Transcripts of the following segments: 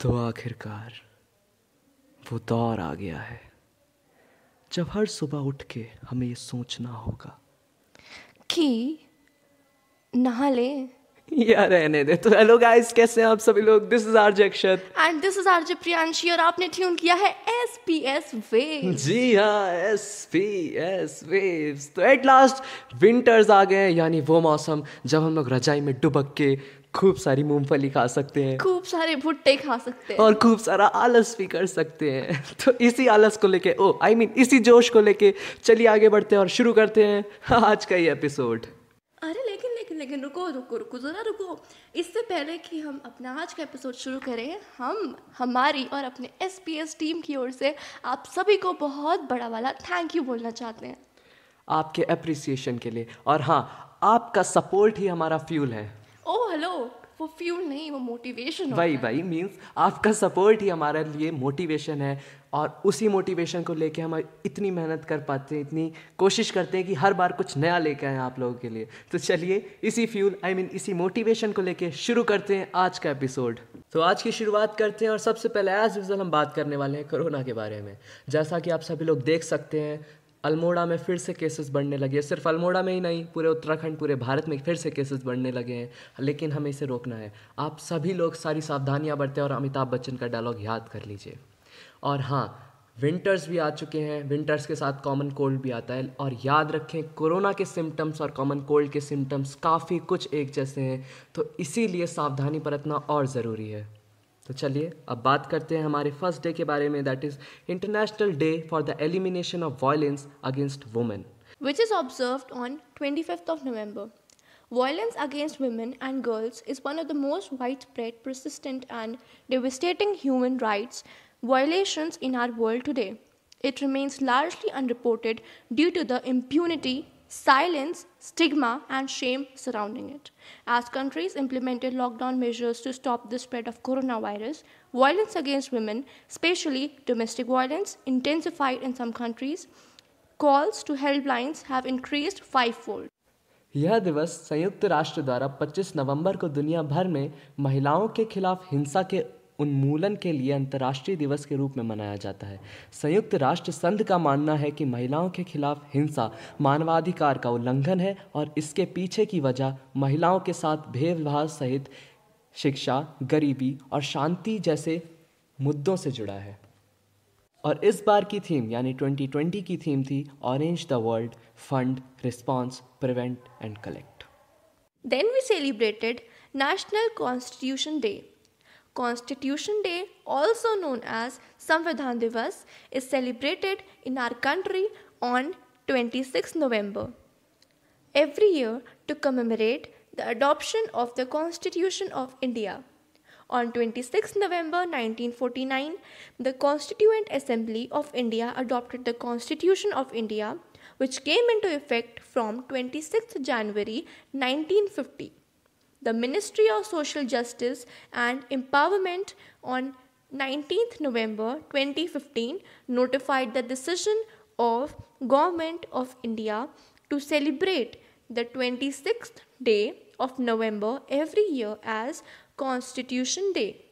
तो आखिरकार वो दौर आ गया है जब हर सुबह उठ के हमें ये सोचना होगा कि नहा लें या रहने दे तो हेलो गाइस कैसे हैं आप सभी लोग this is RJ Akshat and this is RJ Priyanshi और आपने ट्यून किया है एस पी एस वेव्स जी हाँ एस पी एस वेव्स तो एट लास्ट विंटर्स आ गए यानी वो मौसम जब हम लोग रजाई में डुबक के खूब सारी मूंगफली खा सकते हैं खूब सारे भुट्टे खा सकते हैं और खूब सारा आलस भी कर सकते हैं तो इसी आलस को लेके oh oh, I I mean mean, इसी जोश को लेके चलिए आगे बढ़ते हैं और शुरू करते हैं आज का ये एपिसोड लेकिन लेकिन रुको रुको रुको ज़रा रुको इससे पहले कि हम अपना आज का एपिसोड शुरू करें हम हमारी और अपने एस पी एस टीम की ओर से आप सभी को बहुत बड़ा वाला थैंक यू बोलना चाहते हैं आपके अप्रिसिएशन के लिए और हाँ आपका सपोर्ट ही हमारा फ्यूल है ओ oh, हेलो वो फ्यूल नहीं वो मोटिवेशन वही वही मीन्स आपका सपोर्ट ही हमारे लिए मोटिवेशन है और उसी मोटिवेशन को लेके हम इतनी मेहनत कर पाते हैं इतनी कोशिश करते हैं कि हर बार कुछ नया लेके आए आप लोगों के लिए तो चलिए इसी fuel I I mean mean, इसी मोटिवेशन को लेके शुरू करते हैं आज का एपिसोड तो आज की शुरुआत करते हैं और सबसे पहले एज यूजल हम बात करने वाले हैं कोरोना के बारे में जैसा कि आप सभी लोग देख सकते हैं अल्मोड़ा में फिर से केसेस बढ़ने लगे सिर्फ अल्मोड़ा में ही नहीं पूरे उत्तराखंड पूरे भारत में फिर से केसेस बढ़ने लगे हैं लेकिन हमें इसे रोकना है आप सभी लोग सारी सावधानियां बरतें और अमिताभ बच्चन का डायलॉग याद कर लीजिए और हाँ विंटर्स भी आ चुके हैं विंटर्स के साथ कॉमन कोल्ड भी आता है और याद रखें कोरोना के सिम्टम्स और कॉमन कोल्ड के सिम्टम्स काफ़ी कुछ एक जैसे हैं तो इसीलिए सावधानी बरतना और ज़रूरी है तो चलिए अब बात करते हैं हमारे फर्स्ट डे के बारे में that is international day for the elimination of violence against women which is observe on twenty of November violence against women and girls is one of the most wide spread persistent and devastating human rights violations in our world today it remains largely unreported due to the impunity silence, stigma, and shame surrounding it. As countries implemented lockdown measures to stop the spread of coronavirus, violence against women, especially domestic violence, intensified in some countries. Calls to helplines have increased fivefold. यह दिवस संयुक्त राष्ट्र द्वारा 25 नवंबर को दुनिया भर में महिलाओं के खिलाफ हिंसा के उन्मूलन के लिए अंतर्राष्ट्रीय दिवस के रूप में मनाया जाता है संयुक्त राष्ट्र संघ का मानना है कि महिलाओं के खिलाफ हिंसा मानवाधिकार का उल्लंघन है और इसके पीछे की वजह महिलाओं के साथ भेदभाव सहित शिक्षा गरीबी और शांति जैसे मुद्दों से जुड़ा है और इस बार की थीम यानी 2020 की थीम थी orange the world fund response prevent and collect then we celebrated national constitution day Constitution Day, also known as Samvidhan Divas, is celebrated in our country on 26 November. Every year to commemorate the adoption of the Constitution of India. On 26 November 1949, the Constituent Assembly of India adopted the Constitution of India, which came into effect from 26 January 1950 the Ministry of Social Justice and Empowerment on 19th November 2015 notified the decision of Government of India to celebrate the 26th day of November every year as Constitution Day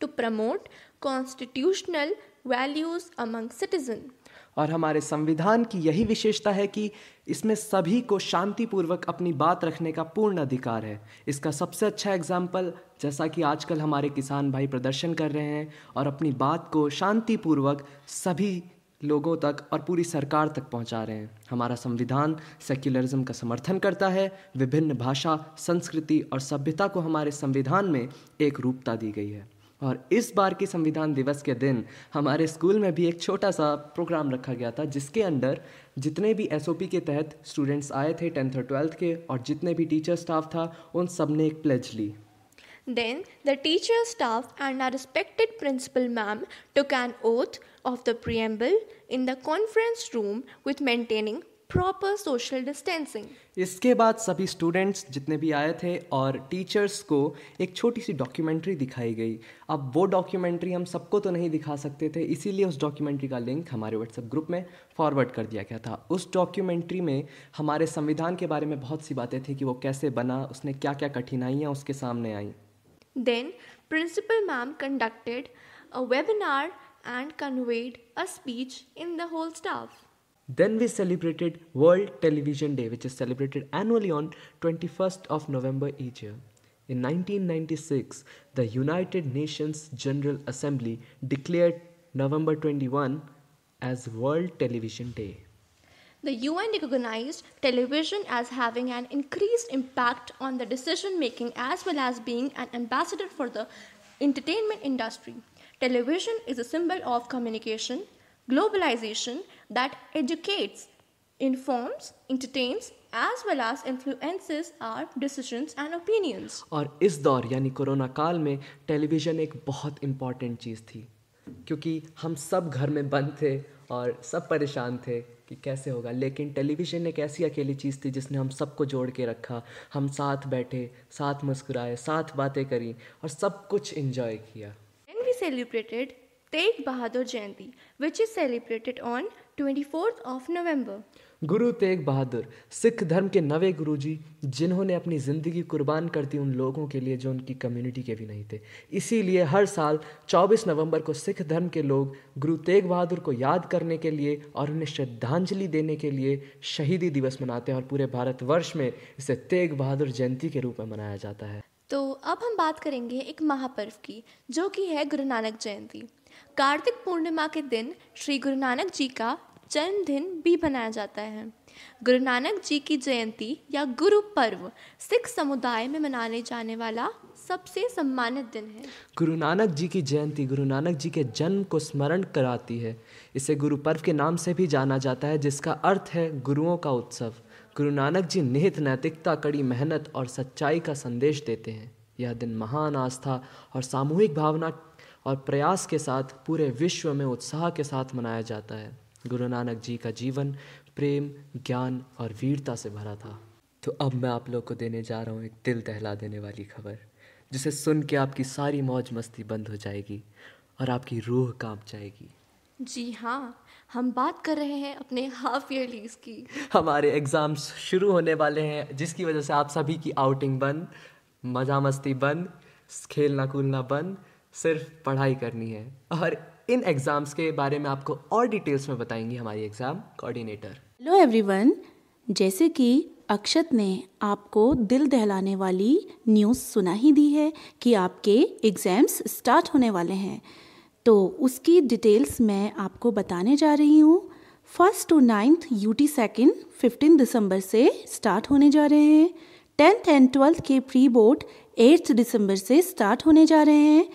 to promote constitutional values among citizens. और हमारे संविधान की यही विशेषता है कि इसमें सभी को शांतिपूर्वक अपनी बात रखने का पूर्ण अधिकार है इसका सबसे अच्छा एग्जाम्पल जैसा कि आजकल हमारे किसान भाई प्रदर्शन कर रहे हैं और अपनी बात को शांतिपूर्वक सभी लोगों तक और पूरी सरकार तक पहुंचा रहे हैं हमारा संविधान सेक्युलरिज्म का समर्थन करता है विभिन्न भाषा संस्कृति और सभ्यता को हमारे संविधान में एक रूपता दी गई है और इस बार की संविधान दिवस के दिन हमारे स्कूल में भी एक छोटा सा प्रोग्राम रखा गया था जिसके अंदर जितने भी एस के तहत स्टूडेंट्स आए थे टेंथ और ट्वेल्थ के और जितने भी टीचर स्टाफ था उन सब ने एक प्लेज ली then the teacher staff and our respected principal ma'am took an oath of the preamble in the conference room with maintaining proper social distancing इसके बाद सभी स्टूडेंट्स जितने भी आए थे और टीचर्स को एक छोटी सी डॉक्यूमेंट्री दिखाई गई अब वो डॉक्यूमेंट्री हम सबको तो नहीं दिखा सकते थे इसीलिए उस डॉक्यूमेंट्री का लिंक हमारे व्हाट्सएप ग्रुप में फॉरवर्ड कर दिया गया था उस डॉक्यूमेंट्री में हमारे संविधान के बारे में बहुत सी बातें थी कि वो कैसे बना उसने क्या क्या कठिनाइयाँ उसके सामने आई then principal ma'am conducted webinar and conveyed a speech in the whole staff Then we celebrated World Television Day, which is celebrated annually on 21st of November each year. In 1996, the United Nations General Assembly declared November 21 as World Television Day. The UN recognized television as having an increased impact on the decision making as well as being an ambassador for the entertainment industry. Television is a symbol of communication, Globalization that educates, informs, entertains as well as influences our decisions and opinions और इस दौर यानी corona काल में television एक बहुत important चीज़ थी क्योंकि हम सब घर में बंद थे और सब परेशान थे कि कैसे होगा लेकिन टेलीविज़न एक ऐसी अकेली चीज़ थी जिसने हम सबको जोड़ के रखा हम साथ बैठे साथ मुस्कुराए साथ बातें करी और सब कुछ इन्जॉय किया and we celebrated Ted Bahadur Jayanti, which is celebrated on 24th of November. गुरु तेग बहादुर सिख धर्म के नवे गुरु जी जिन्होंने अपनी ज़िंदगी कुर्बान कर दी उन लोगों के लिए जो उनकी कम्युनिटी के भी नहीं थे इसीलिए हर साल 24 नवंबर को सिख धर्म के लोग गुरु तेग बहादुर को याद करने के लिए और उन्हें श्रद्धांजलि देने के लिए शहीदी दिवस मनाते हैं और पूरे भारतवर्ष में इसे तेग बहादुर जयंती के रूप में मनाया जाता है तो अब हम बात करेंगे एक महापर्व की जो कि है गुरु नानक जयंती कार्तिक पूर्णिमा के दिन श्री गुरु नानक जी का जन्मदिन भी मनाया जाता है गुरु नानक जी की जयंती या गुरु पर्व सिख समुदाय में मनाने जाने वाला सबसे सम्मानित दिन है गुरु नानक जी की जयंती गुरु नानक जी के जन्म को स्मरण कराती है इसे गुरु पर्व के नाम से भी जाना जाता है जिसका अर्थ है गुरुओं का उत्सव गुरु नानक जी निहित नैतिकता कड़ी मेहनत और सच्चाई का संदेश देते हैं यह दिन महान आस्था और सामूहिक भावना और प्रयास के साथ पूरे विश्व में उत्साह के साथ मनाया जाता है गुरु नानक जी का जीवन प्रेम ज्ञान और वीरता से भरा था तो अब मैं आप लोग को देने जा रहा हूँ एक दिल दहला देने वाली खबर जिसे सुन के आपकी सारी मौज मस्ती बंद हो जाएगी और आपकी रूह कांप जाएगी जी हाँ हम बात कर रहे हैं अपने हाफ ईयरलीज की हमारे एग्ज़ाम्स शुरू होने वाले हैं जिसकी वजह से आप सभी की आउटिंग बंद मज़ा मस्ती बंद खेलना कूदना बंद सिर्फ पढ़ाई करनी है और इन एग्ज़ाम्स के बारे में आपको और डिटेल्स में बताएंगी हमारी एग्ज़ाम कोऑर्डिनेटर हेलो एवरीवन जैसे कि अक्षत ने आपको दिल दहलाने वाली न्यूज़ सुना ही दी है कि आपके एग्ज़ाम्स स्टार्ट होने वाले हैं तो उसकी डिटेल्स मैं आपको बताने जा रही हूँ first to ninth U T second fifteen दिसंबर से स्टार्ट होने जा रहे हैं टेंथ एंड ट्वेल्थ के प्री बोर्ड एट्थ दिसंबर से स्टार्ट होने जा रहे हैं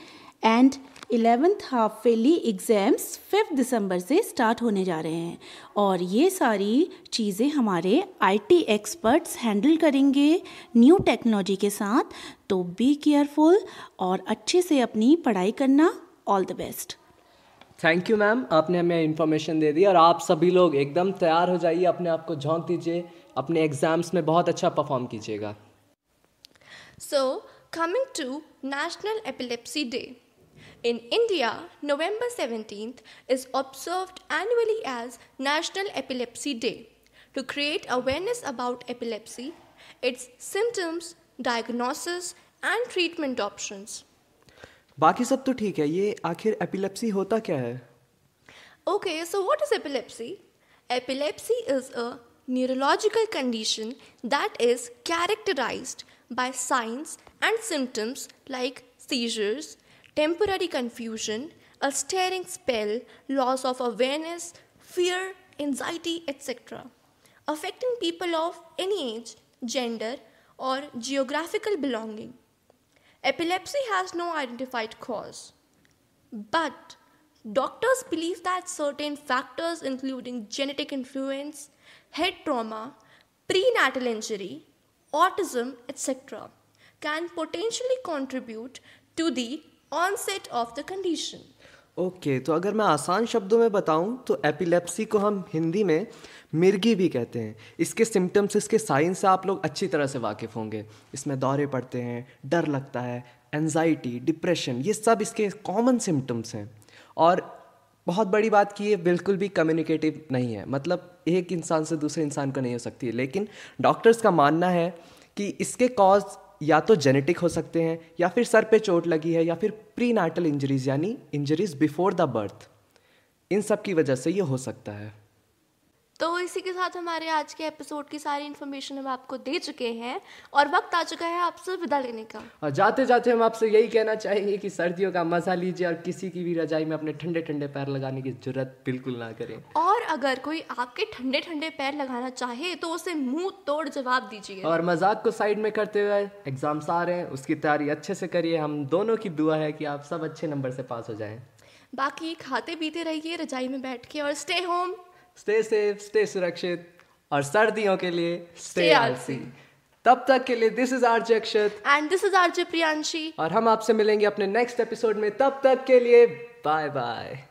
and eleventh half yearly exams fifth दिसंबर से स्टार्ट होने जा रहे हैं और ये सारी चीज़ें हमारे आईटी एक्सपर्ट्स हैंडल करेंगे न्यू टेक्नोलॉजी के साथ तो बी केयरफुल और अच्छे से अपनी पढ़ाई करना all the best thank you ma'am आपने हमें इन्फॉर्मेशन दे दी और आप सभी लोग एकदम तैयार हो जाइए अपने आप को झोंक दीजिए अपने एग्ज़ाम्स में बहुत अच्छा परफॉर्म कीजिएगा so coming to national epilepsy day In India, November 17th is observed annually as National Epilepsy Day to create awareness about epilepsy, its symptoms, diagnosis, and treatment options. बाकी सब तो ठीक है ये आखिर एपिलेप्सी होता क्या है okay so what is epilepsy epilepsy is a neurological condition that is characterized by signs and symptoms like seizures, temporary confusion, a staring spell, loss of awareness, fear, anxiety, etc., affecting people of any age, gender, or geographical belonging. Epilepsy has no identified cause, but doctors believe that certain factors, including genetic influence, head trauma, prenatal injury, autism, etc., can potentially contribute to the onset of the condition okay तो अगर मैं आसान शब्दों में बताऊं तो epilepsy को हम हिंदी में मिर्गी भी कहते हैं इसके सिम्टम्स इसके साइंस से आप लोग अच्छी तरह से वाकिफ़ होंगे इसमें दौरे पड़ते हैं डर लगता है एनजाइटी डिप्रेशन ये सब इसके कॉमन सिम्टम्स हैं और बहुत बड़ी बात की ये बिल्कुल भी कम्युनिकेटिव नहीं है मतलब एक इंसान से दूसरे इंसान को नहीं हो सकती लेकिन डॉक्टर्स का मानना है कि इसके कॉज या तो जेनेटिक हो सकते हैं या फिर सर पे चोट लगी है या फिर प्री नाटल इंजरीज यानी इंजरीज बिफोर द बर्थ इन सब की वजह से ये हो सकता है तो इसी के साथ हमारे आज के एपिसोड की सारी इन्फॉर्मेशन हम आपको दे चुके हैं और वक्त आ चुका है आपसे विदा लेने का और जाते जाते हम आपसे यही कहना चाहेंगे कि सर्दियों का मजा लीजिए और किसी की भी रजाई में अपने ठंडे ठंडे पैर लगाने की जरूरत बिल्कुल ना करें और अगर कोई आपके ठंडे ठंडे पैर लगाना चाहे तो उसे मुंह तोड़ जवाब दीजिए और मजाक को साइड में करते हुए एग्जाम्स आ रहे हैं उसकी तैयारी अच्छे से करिए हम दोनों की दुआ है कि आप सब अच्छे नंबर से पास हो जाए बाकी खाते पीते रहिए रजाई में बैठ के और stay home stay safe stay सुरक्षित और सर्दियों के लिए स्टे आलसी तब तक के लिए this is R Akshat and this is R J Priyanshi और हम आपसे मिलेंगे अपने नेक्स्ट एपिसोड में तब तक के लिए बाय बाय